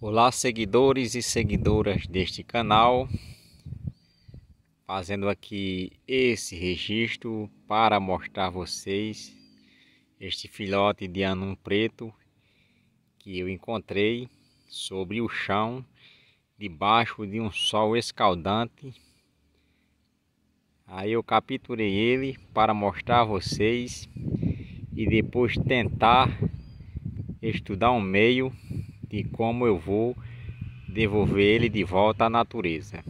Olá, seguidores e seguidoras deste canal, fazendo aqui esse registro para mostrar a vocês este filhote de anum preto que eu encontrei sobre o chão, debaixo de um sol escaldante. Aí eu capturei ele para mostrar a vocês e depois tentar estudar um meio de como eu vou devolver ele de volta à natureza.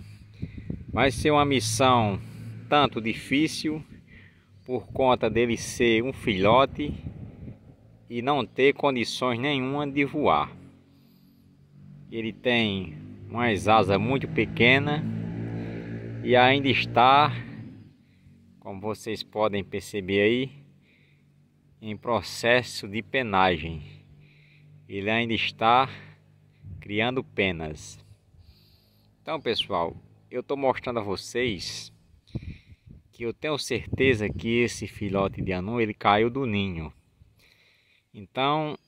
Vai ser uma missão tanto difícil por conta dele ser um filhote e não ter condições nenhuma de voar. Ele tem umas asas muito pequenas e ainda está, como vocês podem perceber aí, em processo de penagem ele ainda está criando penas. Então, pessoal, eu estou mostrando a vocês que eu tenho certeza que esse filhote de anu ele caiu do ninho. Então,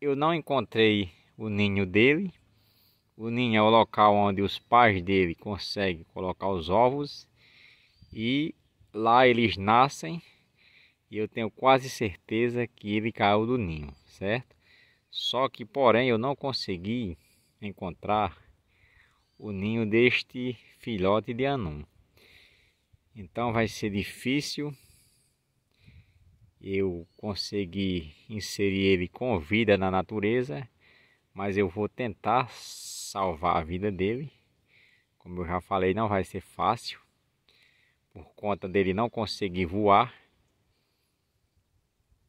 eu não encontrei o ninho dele. O ninho é o local onde os pais dele conseguem colocar os ovos e lá eles nascem. E eu tenho quase certeza que ele caiu do ninho, certo? Só que, porém, eu não consegui encontrar o ninho deste filhote de anum. Então vai ser difícil eu conseguir inserir ele com vida na natureza, mas eu vou tentar salvar a vida dele. Como eu já falei, não vai ser fácil, por conta dele não conseguir voar.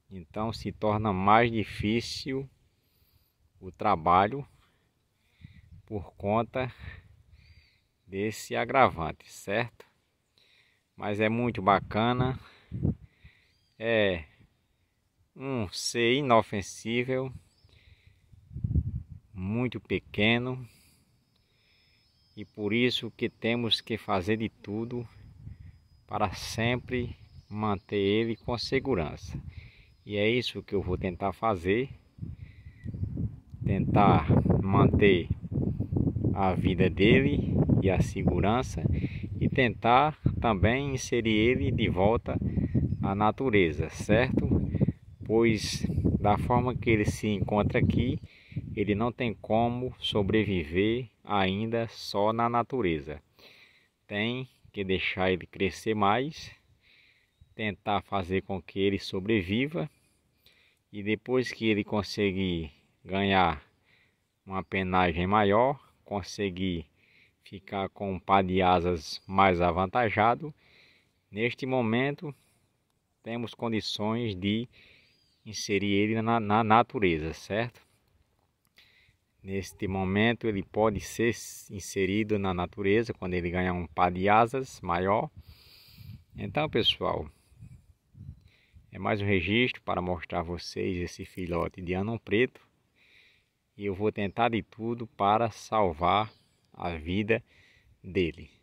Então se torna mais difícil o trabalho por conta desse agravante, certo? Mas é muito bacana. É um ser inofensível, muito pequeno e por isso que temos que fazer de tudo para sempre manter ele com segurança. E é isso que eu vou tentar fazer tentar manter a vida dele e a segurança e tentar também inserir ele de volta à natureza, certo? Pois da forma que ele se encontra aqui, ele não tem como sobreviver ainda só na natureza. Tem que deixar ele crescer mais, tentar fazer com que ele sobreviva e depois que ele conseguir ganhar uma penagem maior, conseguir ficar com um par de asas mais avantajado. Neste momento, temos condições de inserir ele na, na natureza, certo? Neste momento, ele pode ser inserido na natureza quando ele ganhar um par de asas maior. Então, pessoal, é mais um registro para mostrar a vocês esse filhote de anão preto e eu vou tentar de tudo para salvar a vida dele.